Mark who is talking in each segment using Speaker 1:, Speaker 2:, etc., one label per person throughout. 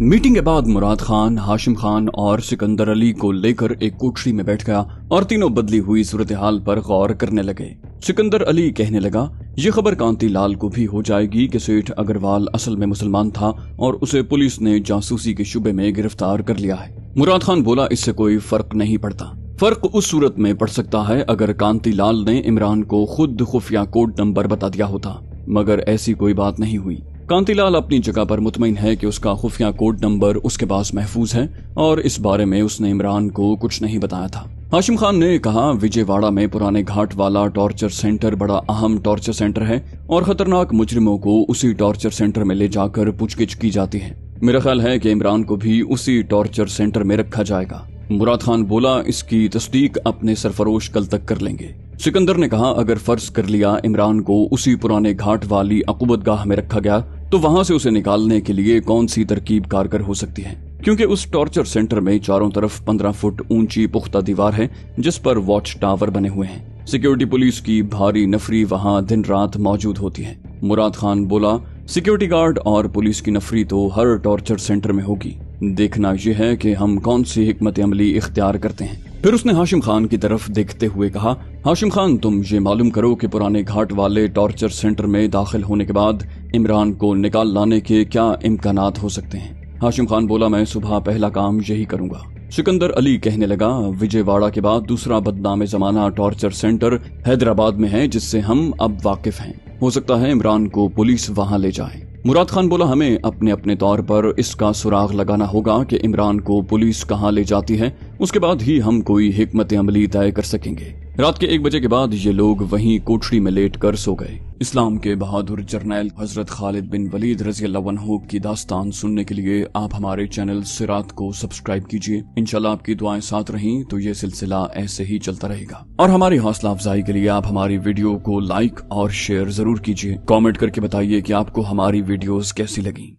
Speaker 1: Meeting के बाद मुराद खान हाशिम खान और सिकंदर अली को लेकर एक कोठरी में बैठ गया और तीनों बदली हुई सूरत हाल पर गौर करने लगे सिकंदर अली कहने लगा ये खबर कांति लाल को भी हो जाएगी कि सेठ अग्रवाल असल में मुसलमान था और उसे पुलिस ने जासूसी के शुबे में गिरफ्तार कर लिया है मुराद खान बोला इससे कोई फर्क नहीं पड़ता फर्क उस सूरत में पड़ सकता है अगर कांति लाल ने इमरान को खुद खुफिया कोड नंबर बता दिया होता मगर ऐसी कोई बात नहीं हुई कांतिलाल अपनी जगह पर मुतमिन है कि उसका खुफिया कोड नंबर उसके पास महफूज है और इस बारे में उसने इमरान को कुछ नहीं बताया था हाशिम खान ने कहा विजयवाड़ा में पुराने घाट वाला टॉर्चर सेंटर बड़ा अहम टॉर्चर सेंटर है और खतरनाक मुजरिमों को उसी टॉर्चर सेंटर में ले जाकर पूछगिछ की जाती है मेरा ख्याल है कि इमरान को भी उसी टॉर्चर सेंटर में रखा जाएगा मुराद खान बोला इसकी तस्दीक अपने सरफरोश कल तक कर लेंगे सिकंदर ने कहा अगर फर्ज कर लिया इमरान को उसी पुराने घाट वाली अकूबत गाह में रखा गया तो वहां से उसे निकालने के लिए कौन सी तरकीब कारगर हो सकती है क्योंकि उस टॉर्चर सेंटर में चारों तरफ पंद्रह फुट ऊंची पुख्ता दीवार है जिस पर वॉच टावर बने हुए हैं सिक्योरिटी पुलिस की भारी नफरी वहां दिन रात मौजूद होती है मुराद खान बोला सिक्योरिटी गार्ड और पुलिस की नफरी तो हर टॉर्चर सेंटर में होगी देखना यह है कि हम कौन सी हमत अमली इख्तियार करते हैं फिर उसने हाशिम खान की तरफ देखते हुए कहा हाशिम खान तुम ये मालूम करो कि पुराने घाट वाले टॉर्चर सेंटर में दाखिल होने के बाद इमरान को निकाल लाने के क्या इम्कान हो सकते हैं हाशिम खान बोला मैं सुबह पहला काम यही करूंगा सिकंदर अली कहने लगा विजयवाड़ा के बाद दूसरा बदनाम जमाना टॉर्चर सेंटर हैदराबाद में है जिससे हम अब वाकिफ हैं हो सकता है इमरान को पुलिस वहां ले जाए मुराद खान बोला हमें अपने अपने तौर पर इसका सुराग लगाना होगा कि इमरान को पुलिस कहाँ ले जाती है उसके बाद ही हम कोई हमत अमली तय कर सकेंगे रात के एक बजे के बाद ये लोग वहीं कोठरी में लेट कर सो गए इस्लाम के बहादुर जर्नैल हजरत खालिद बिन वलीद रजी की दास्तान सुनने के लिए आप हमारे चैनल सिरात को सब्सक्राइब कीजिए इनशाला आपकी दुआएं साथ रही तो ये सिलसिला ऐसे ही चलता रहेगा और हमारी हौसला अफजाई के लिए आप हमारी वीडियो को लाइक और शेयर जरूर कीजिए कॉमेंट करके बताइए की आपको हमारी वीडियोज कैसी लगी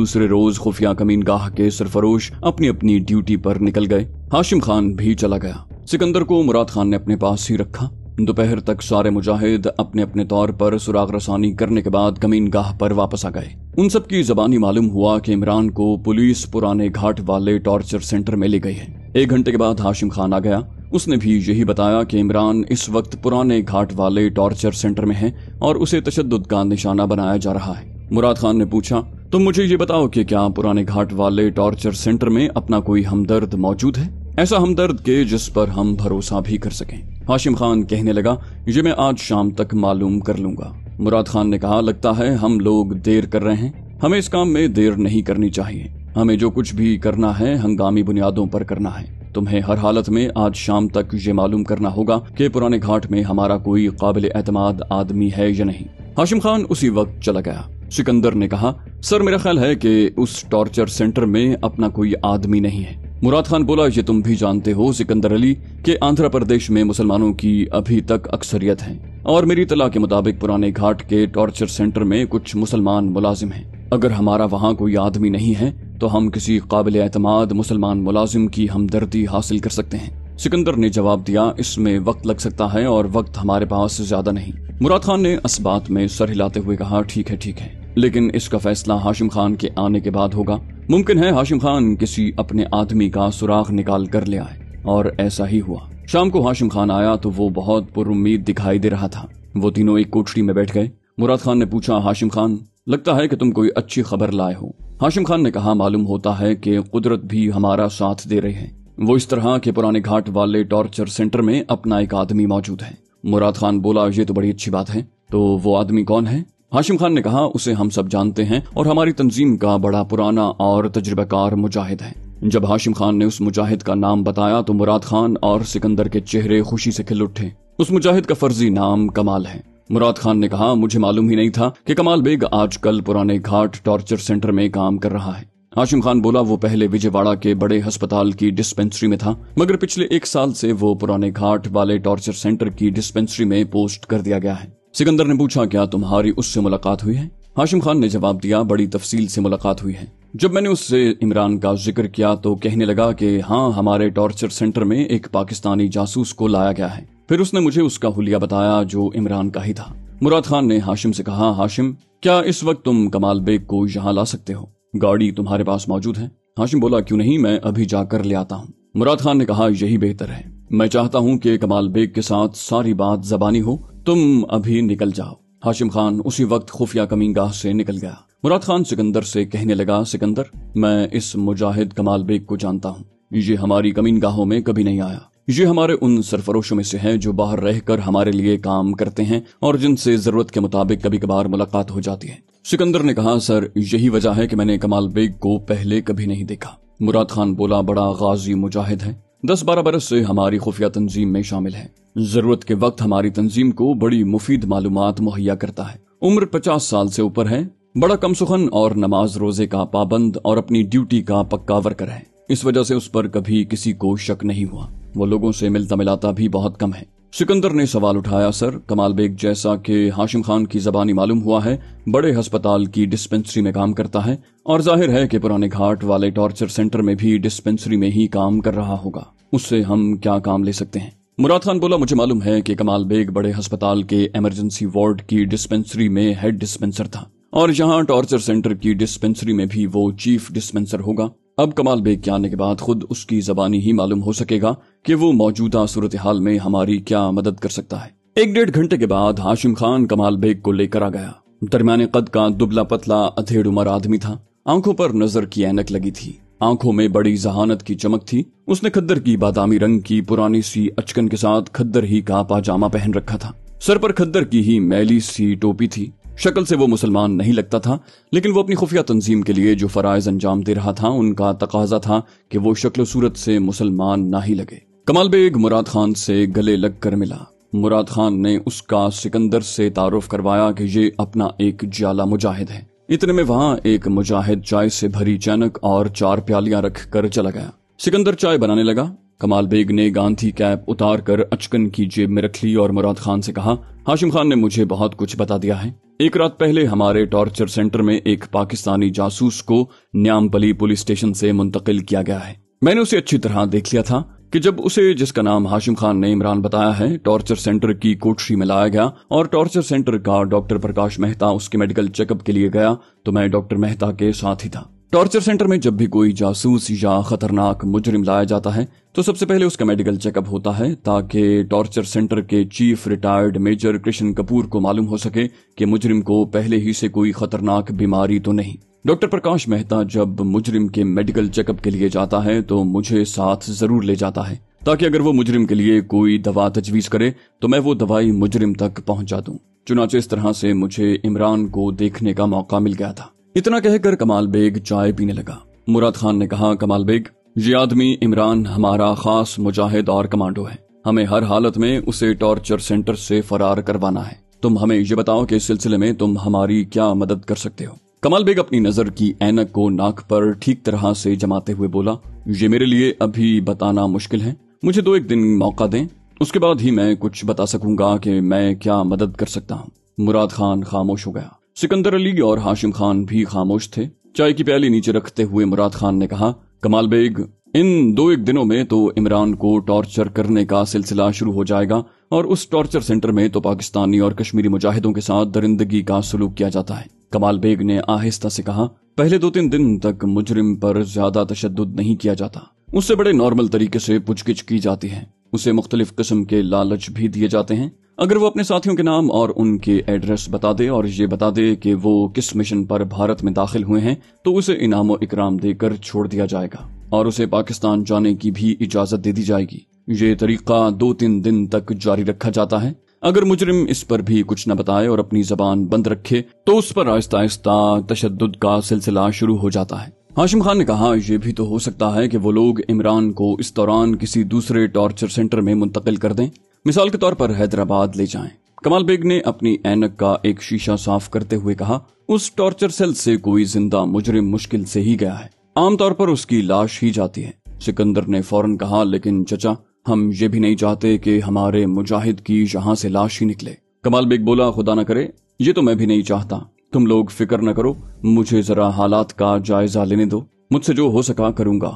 Speaker 1: दूसरे रोज खुफिया कमीन गाह के सरफरोश अपनी अपनी ड्यूटी पर निकल गए हाशिम खान भी चला गया सिकंदर को मुराद खान ने अपने पास ही रखा दोपहर तक सारे मुजाहिद अपने अपने तौर पर सुराग रसानी करने के बाद कमीन गाह पर वापस आ गए उन सब की जबानी मालूम हुआ कि इमरान को पुलिस पुराने घाट वाले टॉर्चर सेंटर में ले गई है एक घंटे के बाद हाशिम खान आ गया उसने भी यही बताया कि इमरान इस वक्त पुराने घाट वाले टॉर्चर सेंटर में है और उसे तशद का निशाना बनाया जा रहा है मुराद खान ने पूछा तुम मुझे ये बताओ कि क्या पुराने घाट वाले टॉर्चर सेंटर में अपना कोई हमदर्द मौजूद है ऐसा हमदर्द के जिस पर हम भरोसा भी कर सकें हाशिम खान कहने लगा ये मैं आज शाम तक मालूम कर लूंगा मुराद खान ने कहा लगता है हम लोग देर कर रहे हैं हमें इस काम में देर नहीं करनी चाहिए हमें जो कुछ भी करना है हंगामी बुनियादों पर करना है तुम्हें हर हालत में आज शाम तक ये मालूम करना होगा कि पुराने घाट में हमारा कोई काबिल एतमाद आदमी है या नहीं हाशिम खान उसी वक्त चला गया सिकंदर ने कहा सर मेरा ख्याल है कि उस टॉर्चर सेंटर में अपना कोई आदमी नहीं है मुराद खान बोला ये तुम भी जानते हो सिकंदर अली के आंध्र प्रदेश में मुसलमानों की अभी तक अक्सरियत है और मेरी तला के मुताबिक पुराने घाट के टॉर्चर सेंटर में कुछ मुसलमान मुलाजिम हैं। अगर हमारा वहाँ कोई आदमी नहीं है तो हम किसी काबिल एतमाद मुसलमान मुलाजिम की हमदर्दी हासिल कर सकते हैं सिकंदर ने जवाब दिया इसमें वक्त लग सकता है और वक्त हमारे पास ज्यादा नहीं मुराद खान ने इस बात में सर हिलाते हुए कहा ठीक है ठीक है लेकिन इसका फैसला हाशिम खान के आने के बाद होगा मुमकिन है हाशिम खान किसी अपने आदमी का सुराख निकाल कर ले आए और ऐसा ही हुआ शाम को हाशिम खान आया तो वो बहुत पुरुद दिखाई दे रहा था वो तीनों एक कोठरी में बैठ गए मुराद खान ने पूछा हाशिम खान लगता है कि तुम कोई अच्छी खबर लाए हो हाशिम खान ने कहा मालूम होता है कि कुदरत भी हमारा साथ दे रहे है वो इस तरह के पुराने घाट वाले टॉर्चर सेंटर में अपना एक आदमी मौजूद है मुराद खान बोला ये तो बड़ी अच्छी बात है तो वो आदमी कौन है हाशिम खान ने कहा उसे हम सब जानते हैं और हमारी तंजीम का बड़ा पुराना और तजुर्बाकार मुजाहिद है जब हाशिम खान ने उस मुजाहिद का नाम बताया तो मुराद खान और सिकंदर के चेहरे खुशी से खिल उठे उस मुजाहिद का फर्जी नाम कमाल है मुराद खान ने कहा मुझे मालूम ही नहीं था कि कमाल बेग आजकल पुराने घाट टॉर्चर सेंटर में काम कर रहा है हाशिम खान बोला वो पहले विजयवाड़ा के बड़े अस्पताल की डिस्पेंसरी में था मगर पिछले एक साल से वो पुराने घाट वाले टॉर्चर सेंटर की डिस्पेंसरी में पोस्ट कर दिया गया है सिकंदर ने पूछा क्या तुम्हारी उससे मुलाकात हुई है हाशिम खान ने जवाब दिया बड़ी तफसील से मुलाकात हुई है जब मैंने उससे इमरान का जिक्र किया तो कहने लगा कि हाँ हमारे टॉर्चर सेंटर में एक पाकिस्तानी जासूस को लाया गया है फिर उसने मुझे उसका हुलिया बताया जो इमरान का ही था मुराद खान ने हाशिम से कहा हाशिम क्या इस वक्त तुम कमाल बेग को यहाँ ला सकते हो गाड़ी तुम्हारे पास मौजूद है हाशिम बोला क्यों नहीं मैं अभी जाकर ले आता हूँ मुराद खान ने कहा यही बेहतर है मैं चाहता हूँ कि कमाल बेग के साथ सारी बात जबानी हो तुम अभी निकल जाओ हाशिम खान उसी वक्त खुफिया कमींगाह से निकल गया मुराद खान सिकंदर से कहने लगा सिकंदर मैं इस मुजाहिद कमाल बेग को जानता हूँ ये हमारी कमीनगाहों में कभी नहीं आया ये हमारे उन सरफरोशों में से हैं जो बाहर रहकर हमारे लिए काम करते हैं और जिनसे जरूरत के मुताबिक कभी कभार मुलाकात हो जाती है सिकंदर ने कहा सर यही वजह है कि मैंने कमाल बेग को पहले कभी नहीं देखा मुराद खान बोला बड़ा गाजी मुजाहिद है दस बारह बरस से हमारी खुफिया तंजीम में शामिल है जरूरत के वक्त हमारी तंजीम को बड़ी मुफीद मालूम मुहैया करता है उम्र पचास साल से ऊपर है बड़ा कम सुखन और नमाज रोजे का पाबंद और अपनी ड्यूटी का पक्का वर्कर है इस वजह से उस पर कभी किसी को शक नहीं हुआ वो लोगों से मिलता मिलाता भी बहुत कम है सिकंदर ने सवाल उठाया सर कमाल बेग जैसा कि हाशिम खान की जबानी मालूम हुआ है बड़े अस्पताल की डिस्पेंसरी में काम करता है और जाहिर है कि पुराने घाट वाले टॉर्चर सेंटर में भी डिस्पेंसरी में ही काम कर रहा होगा उससे हम क्या काम ले सकते हैं मुराद खान बोला मुझे मालूम है कि कमाल बेग बड़े अस्पताल के इमरजेंसी वार्ड की डिस्पेंसरी में हेड डिस्पेंसर था और यहाँ टॉर्चर सेंटर की डिस्पेंसरी में भी वो चीफ डिस्पेंसर होगा अब कमाल बेग के आने के बाद खुद उसकी जबानी ही मालूम हो सकेगा कि वो मौजूदा सूरत हाल में हमारी क्या मदद कर सकता है एक डेढ़ घंटे के बाद हाशिम खान कमाल बेग को लेकर आ गया दरमियाने कद का दुबला पतला अधेड़ उमर आदमी था आंखों पर नजर की एनक लगी थी आंखों में बड़ी जहानत की चमक थी उसने खद्दर की बादामी रंग की पुरानी सी अचकन के साथ खद्दर ही का पाजामा पहन रखा था सर पर खद्दर की ही मैली सी टोपी थी शक्ल से वो मुसलमान नहीं लगता था लेकिन वो अपनी खुफिया तंजीम के लिए जो फ़राइज अंजाम दे रहा था उनका तकाजा था कि वो शक्ल सूरत से मुसलमान ना ही लगे कमाल बेग मुराद खान से गले लग कर मिला मुराद खान ने उसका सिकंदर से तारुफ करवाया कि ये अपना एक जाला मुजाहिद है इतने में वहां एक मुजाहिद चाय से भरी चैनक और चार प्यालियां रख कर चला गया सिकंदर चाय बनाने लगा कमाल बेग ने गांधी कैप उतार कर अचकन की जेब में रख ली और मुराद खान से कहा हाशिम खान ने मुझे बहुत कुछ बता दिया है एक रात पहले हमारे टॉर्चर सेंटर में एक पाकिस्तानी जासूस को न्यामपली पुलिस स्टेशन से मुंतकिल किया गया है मैंने उसे अच्छी तरह देख लिया था कि जब उसे जिसका नाम हाशिम खान ने इमरान बताया है टॉर्चर सेंटर की कोठरी में लाया गया और टॉर्चर सेंटर का डॉक्टर प्रकाश मेहता उसके मेडिकल चेकअप के लिए गया तो मैं डॉक्टर मेहता के साथ ही था टॉर्चर सेंटर में जब भी कोई जासूस या खतरनाक मुजरिम लाया जाता है तो सबसे पहले उसका मेडिकल चेकअप होता है ताकि टॉर्चर सेंटर के chief retired major Krishan Kapoor को मालूम हो सके कि मुजरिम को पहले ही से कोई खतरनाक बीमारी तो नहीं डॉक्टर प्रकाश मेहता जब मुजरिम के मेडिकल चेकअप के लिए जाता है तो मुझे साथ जरूर ले जाता है ताकि अगर वो मुजरिम के लिए कोई दवा तजवीज करे तो मैं वो दवाई मुजरिम तक पहुंचा दूं चुनाचे इस तरह से मुझे इमरान को देखने का मौका मिल गया था इतना कहकर कमाल बेग चाय पीने लगा मुराद खान ने कहा कमाल बेग ये आदमी इमरान हमारा खास मुजाहिद और कमांडो है हमें हर हालत में उसे टॉर्चर सेंटर से फरार करवाना है तुम हमें ये बताओ कि इस सिलसिले में तुम हमारी क्या मदद कर सकते हो कमाल बेग अपनी नजर की ऐनक को नाक पर ठीक तरह से जमाते हुए बोला ये मेरे लिए अभी बताना मुश्किल है मुझे दो एक दिन मौका दें उसके बाद ही मैं कुछ बता सकूंगा कि मैं क्या मदद कर सकता हूँ मुराद खान खामोश हो गया सिकंदर अली और हाशिम खान भी खामोश थे चाय की प्याली नीचे रखते हुए मुराद खान ने कहा कमाल बेग इन दो एक दिनों में तो इमरान को टॉर्चर करने का सिलसिला शुरू हो जाएगा और उस टॉर्चर सेंटर में तो पाकिस्तानी और कश्मीरी मुजाहिदों के साथ दरिंदगी का सलूक किया जाता है कमाल बेग ने आहिस्ता से कहा पहले दो तीन दिन तक मुजरिम पर ज्यादा तशद नहीं किया जाता उससे बड़े नॉर्मल तरीके से पुछगिछ की जाती है उसे मुख्तलिफ किस्म के लालच भी दिए जाते हैं अगर वो अपने साथियों के नाम और उनके एड्रेस बता दे और ये बता दे कि वो किस मिशन पर भारत में दाखिल हुए हैं तो उसे इनाम और इकराम देकर छोड़ दिया जाएगा और उसे पाकिस्तान जाने की भी इजाजत दे दी जाएगी ये तरीका दो तीन दिन तक जारी रखा जाता है अगर मुजरिम इस पर भी कुछ न बताए और अपनी जबान बंद रखे तो उस पर आहिस्ता आहिस्ता तशद का सिलसिला शुरू हो जाता है हाशिम खान ने कहा यह भी तो हो सकता है कि वो लोग इमरान को इस दौरान किसी दूसरे टॉर्चर सेंटर में मुंतकिल कर दें मिसाल के तौर पर हैदराबाद ले जाएं कमाल बेग ने अपनी एनक का एक शीशा साफ करते हुए कहा उस टॉर्चर सेल से कोई जिंदा मुजरिम मुश्किल से ही गया है आमतौर पर उसकी लाश ही जाती है सिकंदर ने फौरन कहा लेकिन चचा हम ये भी नहीं चाहते कि हमारे मुजाहिद की यहां से लाश ही निकले कमाल बेग बोला खुदा ना करे ये तो मैं भी नहीं चाहता तुम लोग फिक्र न करो मुझे जरा हालात का जायजा लेने दो मुझसे जो हो सका करूंगा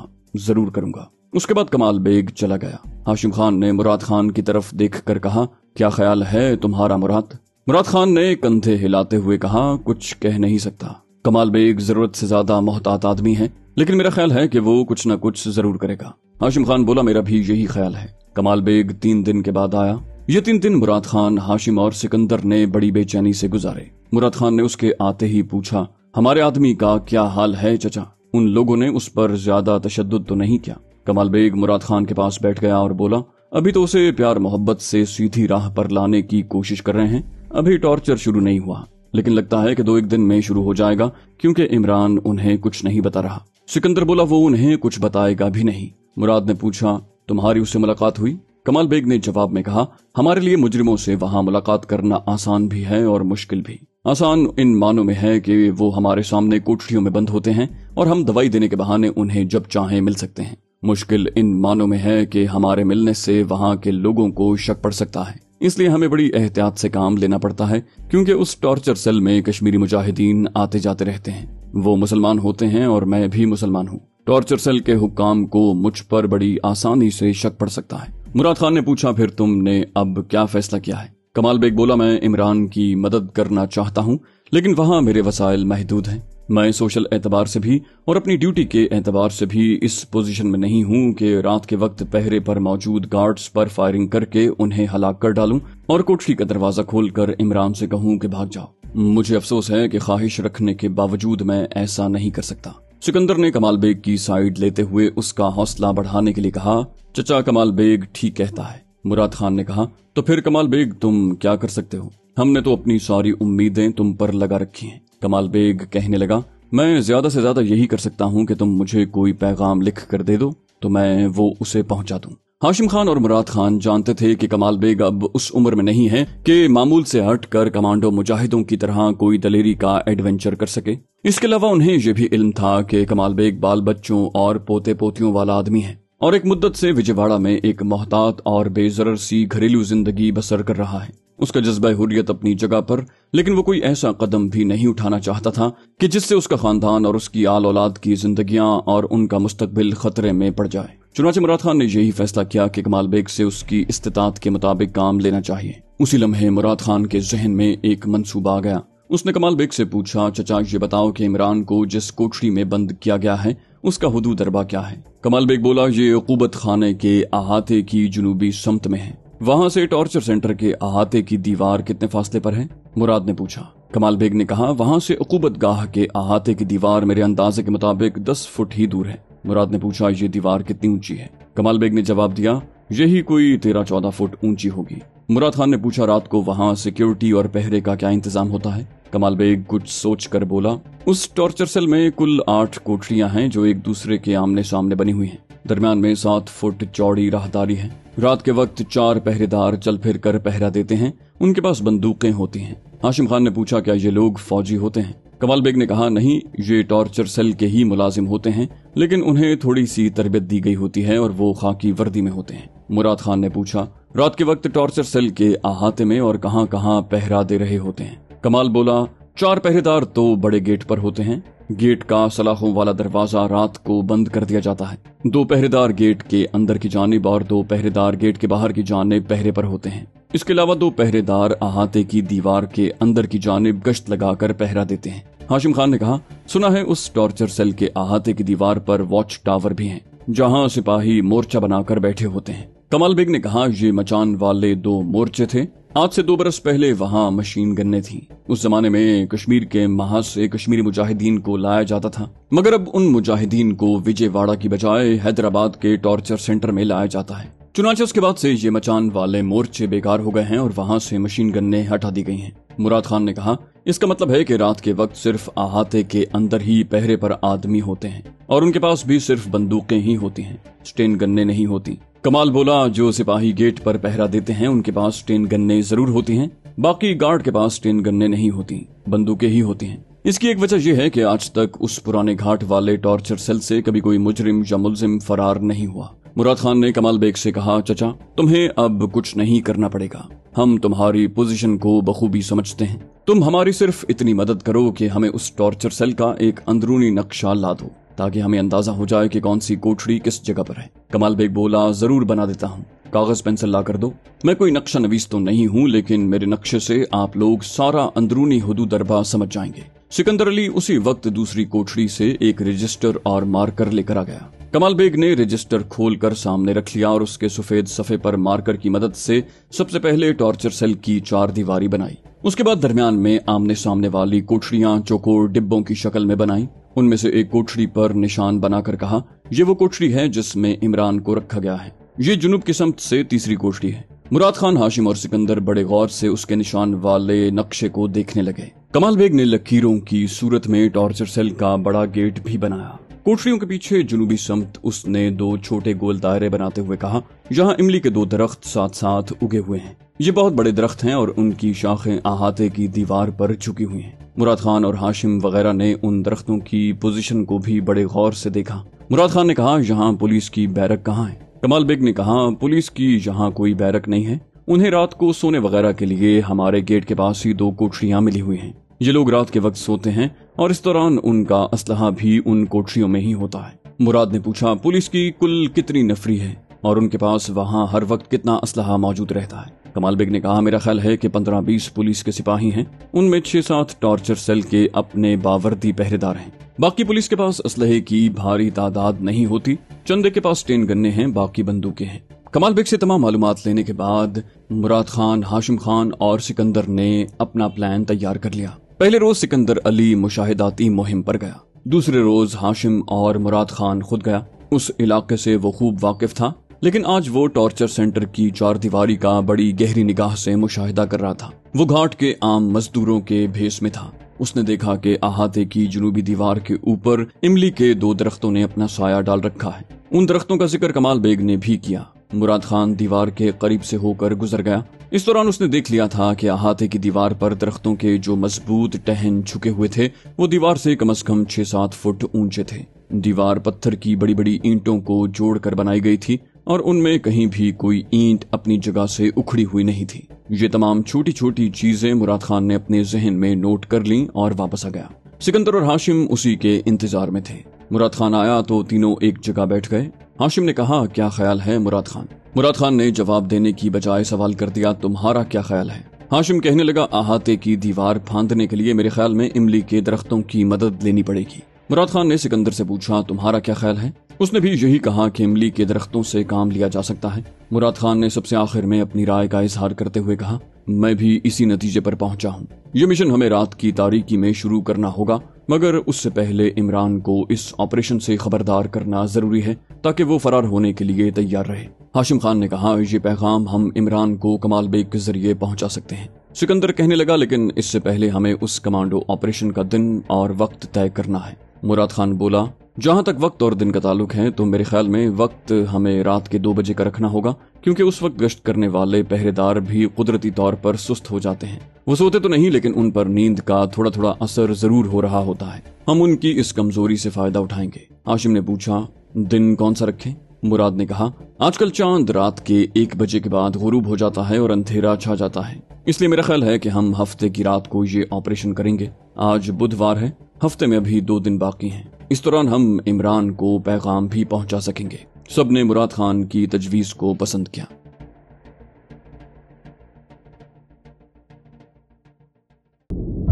Speaker 1: जरूर करूंगा उसके बाद कमाल बेग चला गया हाशिम खान ने मुराद खान की तरफ देख कर कहा क्या ख्याल है तुम्हारा मुराद मुराद खान ने कंधे हिलाते हुए कहा कुछ कह नहीं सकता कमाल बेग जरूरत से ज्यादा मोहतात आदमी है लेकिन मेरा ख्याल है कि वो कुछ ना कुछ जरूर करेगा हाशिम खान बोला मेरा भी यही ख्याल है कमाल बेग तीन दिन के बाद आया ये तीन दिन मुराद खान हाशिम और सिकंदर ने बड़ी बेचैनी से गुजारे मुराद खान ने उसके आते ही पूछा हमारे आदमी का क्या हाल है चचा उन लोगों ने उस पर ज्यादा तशद तो नहीं किया कमाल बेग मुराद खान के पास बैठ गया और बोला अभी तो उसे प्यार मोहब्बत से सीधी राह पर लाने की कोशिश कर रहे हैं अभी टॉर्चर शुरू नहीं हुआ लेकिन लगता है कि दो एक दिन में शुरू हो जाएगा क्योंकि इमरान उन्हें कुछ नहीं बता रहा सिकंदर बोला वो उन्हें कुछ बताएगा भी नहीं मुराद ने पूछा तुम्हारी उससे मुलाकात हुई कमाल बेग ने जवाब में कहा हमारे लिए मुजरिमों से वहां मुलाकात करना आसान भी है और मुश्किल भी आसान इन मानों में है कि वो हमारे सामने कोठरियों में बंद होते हैं और हम दवाई देने के बहाने उन्हें जब चाहे मिल सकते हैं मुश्किल इन मानों में है कि हमारे मिलने से वहां के लोगों को शक पड़ सकता है इसलिए हमें बड़ी एहतियात से काम लेना पड़ता है क्योंकि उस टॉर्चर सेल में कश्मीरी मुजाहिदीन आते जाते रहते हैं वो मुसलमान होते हैं और मैं भी मुसलमान हूँ टॉर्चर सेल के हुक्म को मुझ पर बड़ी आसानी से शक पड़ सकता है मुराद खान ने पूछा फिर तुमने अब क्या फैसला किया है कमाल बेग बोला मैं इमरान की मदद करना चाहता हूँ लेकिन वहाँ मेरे वसायल महदूद हैं मैं सोशल एतबार से भी और अपनी ड्यूटी के एतबार से भी इस पोजीशन में नहीं हूँ कि रात के वक्त पहरे पर मौजूद गार्ड्स पर फायरिंग करके उन्हें हलाक कर डालूं और कोठरी का दरवाजा खोलकर इमरान से कहूँ कि भाग जाओ मुझे अफसोस है कि ख्वाहिश रखने के बावजूद मैं ऐसा नहीं कर सकता सिकंदर ने कमाल बेग की साइड लेते हुए उसका हौसला बढ़ाने के लिए कहा चचा कमाल बेग ठीक कहता है मुराद खान ने कहा तो फिर कमाल बेग तुम क्या कर सकते हो हमने तो अपनी सारी उम्मीदें तुम पर लगा रखी हैं कमाल बेग कहने लगा मैं ज्यादा से ज्यादा यही कर सकता हूँ कि तुम मुझे कोई पैगाम लिख कर दे दो तो मैं वो उसे पहुंचा दूं हाशिम खान और मुराद खान जानते थे कि कमाल बेग अब उस उम्र में नहीं है कि मामूल से हट कर कमांडो मुजाहिदों की तरह कोई दलेरी का एडवेंचर कर सके इसके अलावा उन्हें यह भी इल्म था कि कमाल बेग बाल बच्चों और पोते पोतियों वाला आदमी है और एक मुद्दत से विजयवाड़ा में एक मोहतात और बेजर सी घरेलू जिंदगी बसर कर रहा है उसका जज्बा हुरियत अपनी जगह पर लेकिन वो कोई ऐसा कदम भी नहीं उठाना चाहता था कि जिससे उसका खानदान और उसकी आल औलाद की जिंदगियां और उनका मुस्तबिल खतरे में पड़ जाए चुनाचे मुराद खान ने यही फैसला किया कि कमाल बेग से उसकी इस्तात के मुताबिक काम लेना चाहिए उसी लम्हे मुराद खान के जहन में एक मनसूबा आ गया उसने कमाल बेग से पूछा चचा ये बताओ कि इमरान को जिस कोठरी में बंद किया गया है उसका हदू दरबा क्या है कमाल बेग बोला ये अकूबत खाने के अहाते की जुनूबी समत में है वहां से टॉर्चर सेंटर के अहाते की दीवार कितने फासले पर है मुराद ने पूछा कमाल बेग ने कहा वहां से अकूबत गाह के अहाते की दीवार मेरे अंदाजे के मुताबिक दस फुट ही दूर है मुराद ने पूछा ये दीवार कितनी ऊंची है कमाल बेग ने जवाब दिया यही कोई तेरह चौदह फुट ऊंची होगी मुराद खान ने पूछा रात को वहां सिक्योरिटी और पहरे का क्या इंतजाम होता है कमाल बेग कुछ सोच कर बोला उस टॉर्चर सेल में कुल आठ कोठरियां हैं जो एक दूसरे के आमने सामने बनी हुई हैं दरमियान में सात फुट चौड़ी राहदारी है रात के वक्त चार पहरेदार चल फिर कर पहरा देते हैं उनके पास बंदूकें होती हैं हाशिम खान ने पूछा क्या ये लोग फौजी होते हैं कमाल बेग ने कहा नहीं ये टॉर्चर सेल के ही मुलाजिम होते हैं लेकिन उन्हें थोड़ी सी तरबियत दी गई होती है और वो खाकी वर्दी में होते हैं मुराद खान ने पूछा रात के वक्त टॉर्चर सेल के अहाते में और कहाँ कहाँ पहरा दे रहे होते हैं कमाल बोला चार पहरेदार दो बड़े गेट पर होते हैं गेट का सलाखों वाला दरवाजा रात को बंद कर दिया जाता है दो पहरेदार गेट के अंदर की जानब और दो पहरेदार गेट के बाहर की जानब पहरे पर होते हैं इसके अलावा दो पहरेदार अहाते की दीवार के अंदर की जानब गश्त लगाकर पहरा देते हैं हाशिम खान ने कहा सुना है उस टॉर्चर सेल के अहाते की दीवार पर वॉच टावर भी है जहाँ सिपाही मोर्चा बनाकर बैठे होते हैं कमल बेग ने कहा ये मचान वाले दो मोर्चे थे आज से दो बरस पहले वहां मशीन गन्ने थी उस जमाने में कश्मीर के महाज से कश्मीरी मुजाहिदीन को लाया जाता था मगर अब उन मुजाहिदीन को विजयवाड़ा की बजाय हैदराबाद के टॉर्चर सेंटर में लाया जाता है चुनाचे उसके बाद से ये मचान वाले मोर्चे बेकार हो गए हैं और वहां से मशीन गन्ने हटा दी गई हैं मुराद खान ने कहा इसका मतलब है कि रात के वक्त सिर्फ अहाते के अंदर ही पहरे पर आदमी होते हैं और उनके पास भी सिर्फ बंदूकें ही होती हैं स्टेन गन्ने नहीं होती कमाल बोला जो सिपाही गेट पर पहरा देते हैं उनके पास टेन गन्ने जरूर होती हैं बाकी गार्ड के पास टेन गन्ने नहीं होती बंदूकें ही होती हैं इसकी एक वजह यह है कि आज तक उस पुराने घाट वाले टॉर्चर सेल से कभी कोई मुजरिम या मुलजिम फरार नहीं हुआ मुराद खान ने कमाल बेग से कहा चचा तुम्हें अब कुछ नहीं करना पड़ेगा हम तुम्हारी पोजीशन को बखूबी समझते हैं तुम हमारी सिर्फ इतनी मदद करो कि हमें उस टॉर्चर सेल का एक अंदरूनी नक्शा ला दो ताकि हमें अंदाजा हो जाए कि कौन सी कोठरी किस जगह पर है कमाल बेग बोला जरूर बना देता हूँ कागज पेंसिल ला कर दो मैं कोई नक्शा नवीस तो नहीं हूँ लेकिन मेरे नक्शे से आप लोग सारा अंदरूनी हदू दरबा समझ जाएंगे सिकंदर अली उसी वक्त दूसरी कोठरी से एक रजिस्टर और मार्कर लेकर आ गया कमाल बेग ने रजिस्टर खोलकर सामने रख लिया और उसके सफेद सफे पर मार्कर की मदद से सबसे पहले टॉर्चर सेल की चार दीवारी बनाई उसके बाद दरमियान में आमने सामने वाली कोठरियां चौकोर डिब्बों की शक्ल में बनाई उनमें से एक कोठरी पर निशान बनाकर कहा यह वो कोठरी है जिसमें इमरान को रखा गया है ये जुनूब की समत से तीसरी कोठरी है मुराद खान हाशिम और सिकंदर बड़े गौर से उसके निशान वाले नक्शे को देखने लगे कमाल बेग ने लकीरों की सूरत में टॉर्चर सेल का बड़ा गेट भी बनाया कोठरियों के पीछे जुनूबी समत उसने दो छोटे गोल दायरे बनाते हुए कहा जहाँ इमली के दो दरख्त साथ साथ उगे हुए हैं ये बहुत बड़े दरख्त हैं और उनकी शाखें अहाते की दीवार पर झुकी हुई हैं मुराद खान और हाशिम वगैरह ने उन दरख्तों की पोजीशन को भी बड़े गौर से देखा मुराद खान ने कहा यहाँ पुलिस की बैरक कहाँ है कमाल बेग ने कहा पुलिस की यहाँ कोई बैरक नहीं है उन्हें रात को सोने वगैरह के लिए हमारे गेट के पास ही दो कोठरियाँ मिली हुई है ये लोग रात के वक्त सोते हैं और इस दौरान उनका असलहा भी उन कोठरियों में ही होता है मुराद ने पूछा पुलिस की कुल कितनी नफरी है और उनके पास वहाँ हर वक्त कितना असलहा मौजूद रहता है कमाल बेग ने कहा मेरा ख्याल है कि पंद्रह बीस पुलिस के सिपाही हैं उनमें छह सात टॉर्चर सेल के अपने बावर्दी पहरेदार हैं बाकी पुलिस के पास असलहे की भारी तादाद नहीं होती चंदे के पास टेन गन्ने हैं बाकी बंदूकें हैं कमाल बेग से तमाम मालूम लेने के बाद मुराद खान हाशिम खान और सिकंदर ने अपना प्लान तैयार कर लिया पहले रोज सिकंदर अली मुशाहिदाती मुहिम पर गया दूसरे रोज हाशिम और मुराद खान खुद गया उस इलाके से वो खूब वाकिफ था लेकिन आज वो टॉर्चर सेंटर की चार दीवारी का बड़ी गहरी निगाह से मुशाहिदा कर रहा था वो घाट के आम मजदूरों के भेस में था उसने देखा कि अहाते की जुनूबी दीवार के ऊपर इमली के दो दरख्तों ने अपना साया डाल रखा है उन दरख्तों का जिक्र कमाल बेग ने भी किया मुराद खान दीवार के करीब से होकर गुजर गया इस दौरान उसने देख लिया था कि अहाते की दीवार पर दरख्तों के जो मजबूत टहन छुके हुए थे वो दीवार से कम अज कम छह सात फुट ऊंचे थे दीवार पत्थर की बड़ी बड़ी ईंटों को जोड़कर बनाई गई थी और उनमें कहीं भी कोई ईंट अपनी जगह से उखड़ी हुई नहीं थी ये तमाम छोटी छोटी चीजें मुराद खान ने अपने जहन में नोट कर ली और वापस आ गया सिकंदर और हाशिम उसी के इंतजार में थे मुराद खान आया तो तीनों एक जगह बैठ गए हाशिम ने कहा क्या ख्याल है मुराद खान मुराद खान ने जवाब देने की बजाय सवाल कर दिया तुम्हारा क्या ख्याल है हाशिम कहने लगा अहाते की दीवार फांदने के लिए मेरे ख्याल में इमली के दरख्तों की मदद लेनी पड़ेगी मुराद खान ने सिकंदर से पूछा तुम्हारा क्या ख्याल है उसने भी यही कहा कि इमली के दरख्तों से काम लिया जा सकता है मुराद खान ने सबसे आखिर में अपनी राय का इजहार करते हुए कहा मैं भी इसी नतीजे पर पहुंचा हूँ ये मिशन हमें रात की तारीकी में शुरू करना होगा मगर उससे पहले इमरान को इस ऑपरेशन से खबरदार करना जरूरी है ताकि वो फरार होने के लिए तैयार रहे हाशिम खान ने कहा ये पैगाम हम इमरान को कमाल बेग के जरिए पहुंचा सकते हैं सिकंदर कहने लगा लेकिन इससे पहले हमें उस कमांडो ऑपरेशन का दिन और वक्त तय करना है मुराद खान बोला जहां तक वक्त और दिन का ताल्लुक है तो मेरे ख्याल में वक्त हमें रात के दो बजे का रखना होगा क्योंकि उस वक्त गश्त करने वाले पहरेदार भी कुदरती तौर पर सुस्त हो जाते हैं वो सोते तो नहीं लेकिन उन पर नींद का थोड़ा थोड़ा असर जरूर हो रहा होता है हम उनकी इस कमजोरी से फायदा उठाएंगे आशिम ने पूछा दिन कौन सा रखें मुराद ने कहा आजकल चांद रात के एक बजे के बाद गुरूब हो जाता है और अंधेरा छा जाता है इसलिए मेरा ख्याल है कि हम हफ्ते की रात को ये ऑपरेशन करेंगे आज बुधवार है हफ्ते में अभी दो दिन बाकी हैं इस दौरान हम इमरान को पैगाम भी पहुंचा सकेंगे सबने मुराद खान की तजवीज को पसंद किया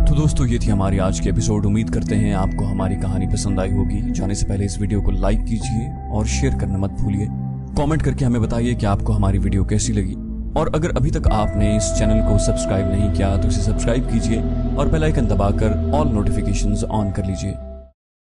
Speaker 1: तो दोस्तों ये थी हमारी आज के एपिसोड उम्मीद करते हैं आपको हमारी कहानी पसंद आई होगी जाने से पहले इस वीडियो को लाइक कीजिए और शेयर करना मत भूलिए कमेंट करके हमें बताइए कि आपको हमारी वीडियो कैसी लगी और अगर अभी तक आपने इस चैनल को सब्सक्राइब नहीं किया तो इसे सब्सक्राइब कीजिए और बेल आइकन दबाकर ऑल नोटिफिकेशंस ऑन कर लीजिए